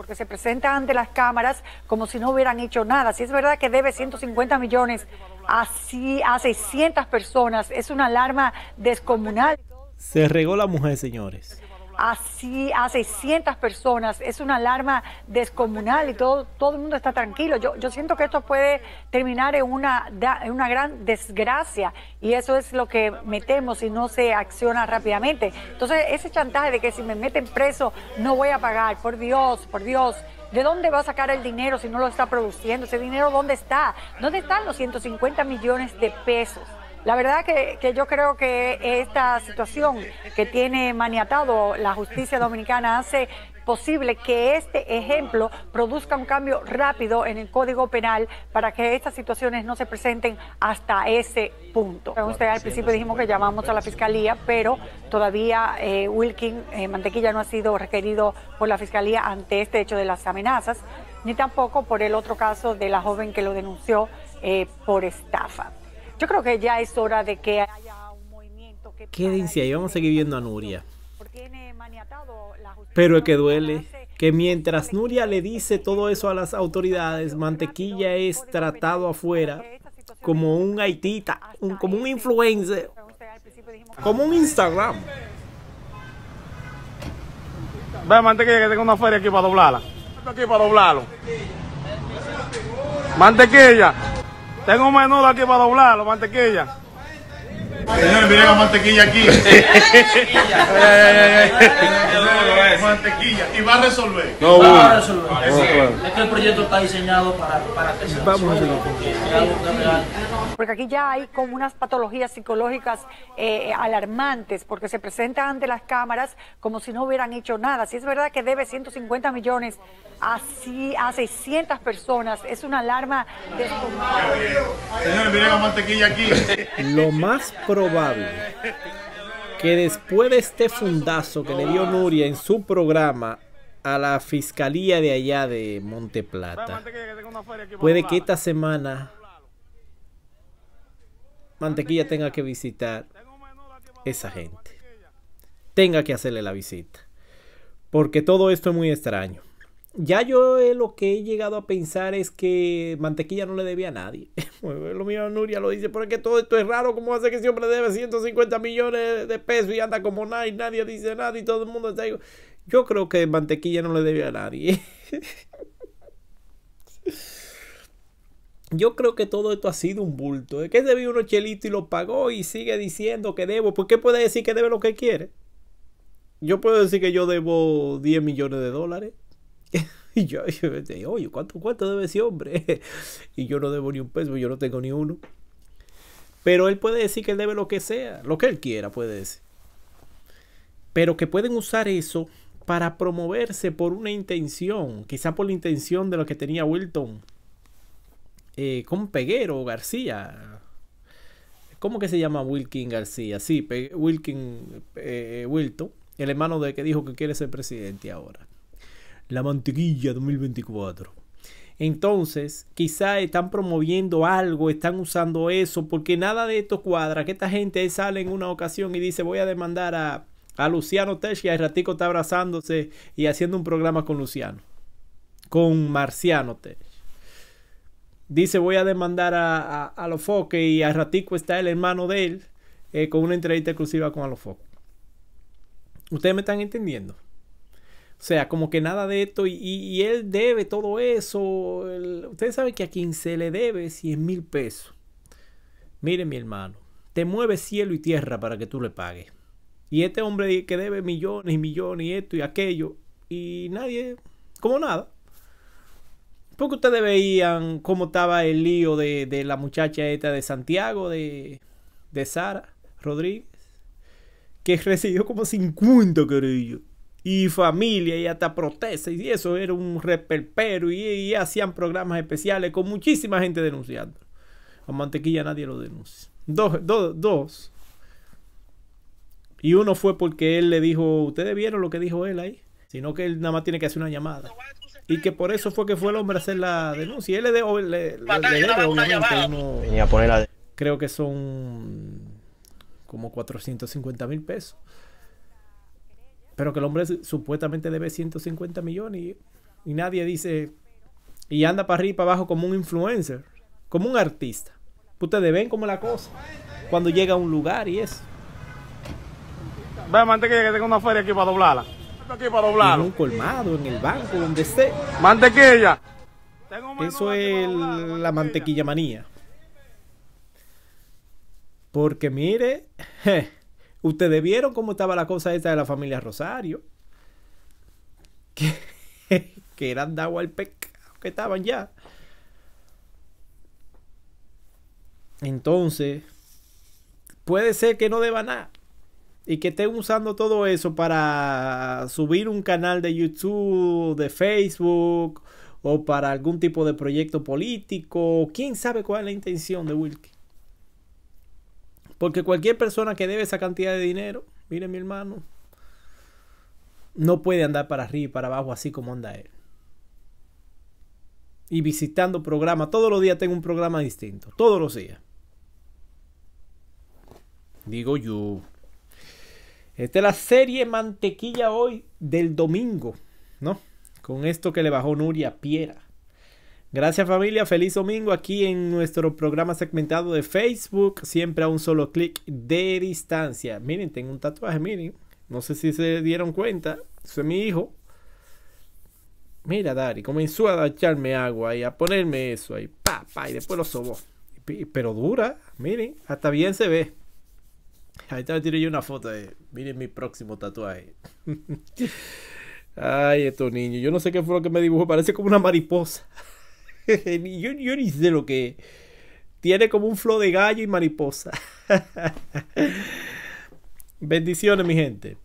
porque se presenta ante las cámaras como si no hubieran hecho nada. Si es verdad que debe 150 millones a 600 personas, es una alarma descomunal. Se regó la mujer, señores así a 600 personas. Es una alarma descomunal y todo, todo el mundo está tranquilo. Yo, yo siento que esto puede terminar en una, en una gran desgracia y eso es lo que metemos si no se acciona rápidamente. Entonces, ese chantaje de que si me meten preso no voy a pagar, por Dios, por Dios. ¿De dónde va a sacar el dinero si no lo está produciendo? ¿Ese dinero dónde está? ¿Dónde están los 150 millones de pesos? La verdad que, yo creo que esta situación que tiene maniatado la justicia dominicana hace posible que este ejemplo produzca un cambio rápido en el Código Penal para que estas situaciones no se presenten hasta ese punto. Usted al principio dijimos que llamamos a la Fiscalía, pero todavía eh, Wilkin eh, Mantequilla no ha sido requerido por la Fiscalía ante este hecho de las amenazas, ni tampoco por el otro caso de la joven que lo denunció eh, por estafa. Yo creo que ya es hora de que haya un movimiento que... Quédense ahí, vamos a seguir viendo a Nuria. Pero es que duele que mientras Nuria le dice todo eso a las autoridades, Mantequilla es tratado afuera como un haitita, este como un influencer, como un Instagram. Ve, Mantequilla, que tengo una feria aquí para doblarla. aquí para doblarlo. Mantequilla. Tengo un menudo aquí para doblar, los mantequillas. Señores, miren la mantequilla aquí. mantequilla. Y va a resolver. No, va a resolver. Es que el proyecto está diseñado para, para que se Vamos a hacerlo porque aquí ya hay como unas patologías psicológicas eh, alarmantes, porque se presentan ante las cámaras como si no hubieran hecho nada. Si es verdad que debe 150 millones a, 600 personas, es una alarma Señores, miren la mantequilla aquí. Lo más probable que después de este fundazo que le dio Nuria en su programa a la fiscalía de allá de Monteplata, puede que esta semana Mantequilla tenga que visitar esa gente. Tenga que hacerle la visita. Porque todo esto es muy extraño. Ya yo eh, lo que he llegado a pensar es que Mantequilla no le debía a nadie. lo mío Nuria lo dice, porque todo esto es raro. ¿Cómo hace que hombre debe 150 millones de pesos y anda como nadie? Nadie dice nada y todo el mundo está ahí? Yo creo que Mantequilla no le debía a nadie. yo creo que todo esto ha sido un bulto. Es ¿eh? que vio unos chelitos y lo pagó y sigue diciendo que debo. ¿Por qué puede decir que debe lo que quiere? Yo puedo decir que yo debo 10 millones de dólares. y yo, oye, ¿cuánto, ¿cuánto debe ese hombre? y yo no debo ni un peso, yo no tengo ni uno. Pero él puede decir que él debe lo que sea, lo que él quiera puede decir. Pero que pueden usar eso para promoverse por una intención, quizá por la intención de lo que tenía Wilton eh, con Peguero García. ¿Cómo que se llama Wilkin García? Sí, Wilkin eh, Wilton, el hermano de que dijo que quiere ser presidente ahora. La mantequilla 2024. Entonces, quizá están promoviendo algo, están usando eso, porque nada de esto cuadra. Que esta gente sale en una ocasión y dice, voy a demandar a, Luciano Tesh y al ratico está abrazándose y haciendo un programa con Luciano. Con Marciano Tesh dice voy a demandar a, a, y a ratico está el hermano de él eh, con una entrevista exclusiva con Alofoque. Ustedes me están entendiendo. O sea, como que nada de esto y, él debe todo eso. ustedes saben que a quien se le debe 100 mil pesos. Mire mi hermano, te mueve cielo y tierra para que tú le pagues. Y este hombre que debe millones y millones y esto y aquello y nadie, como nada. Porque ustedes veían cómo estaba el lío de, la muchacha esta de Santiago, de, de Sara Rodríguez, que recibió como 50 queridos Y familia, y hasta protestas, y eso era un reperpero, y, hacían programas especiales con muchísima gente denunciando. A Mantequilla nadie lo denuncia. Dos, dos, dos. Y uno fue porque él le dijo, ustedes vieron lo que dijo él ahí, sino que él nada más tiene que hacer una llamada y que por eso fue que fue el hombre a hacer la denuncia. él le, de, le, le debe, creo que son como 450 mil pesos. Pero que el hombre supuestamente debe 150 millones y, nadie dice, y anda para arriba y para abajo como un influencer, como un artista. Ustedes ven como la cosa cuando llega a un lugar y eso. Ve, que tengo una feria aquí para doblarla aquí para doblar En un colmado, en el banco, donde esté. Mantequilla. Eso es la mantequilla manía. Porque mire, ustedes vieron cómo estaba la cosa esta de la familia Rosario. Que, que eran dado al pecado que estaban ya. Entonces, puede ser que no deban nada y que estén usando todo eso para subir un canal de YouTube, de Facebook o para algún tipo de proyecto político. ¿Quién sabe cuál es la intención de Wilkie? Porque cualquier persona que debe esa cantidad de dinero, mire mi hermano, no puede andar para arriba y para abajo así como anda él. Y visitando programas, todos los días tengo un programa distinto, todos los días. Digo yo. Esta es la serie mantequilla hoy del domingo, ¿no? Con esto que le bajó Nuria Piera. Gracias familia, feliz domingo aquí en nuestro programa segmentado de Facebook, siempre a un solo clic de distancia. Miren, tengo un tatuaje, miren, no sé si se dieron cuenta, soy mi hijo. Mira, Dari, comenzó a echarme agua y a ponerme eso ahí, y después lo sobó. Pero dura, miren, hasta bien se ve. Ahí te tiré yo una foto de, miren mi próximo tatuaje. Ay, estos niños, yo no sé qué fue lo que me dibujó, parece como una mariposa. yo, yo ni sé lo que Tiene como un flow de gallo y mariposa. Bendiciones, mi gente.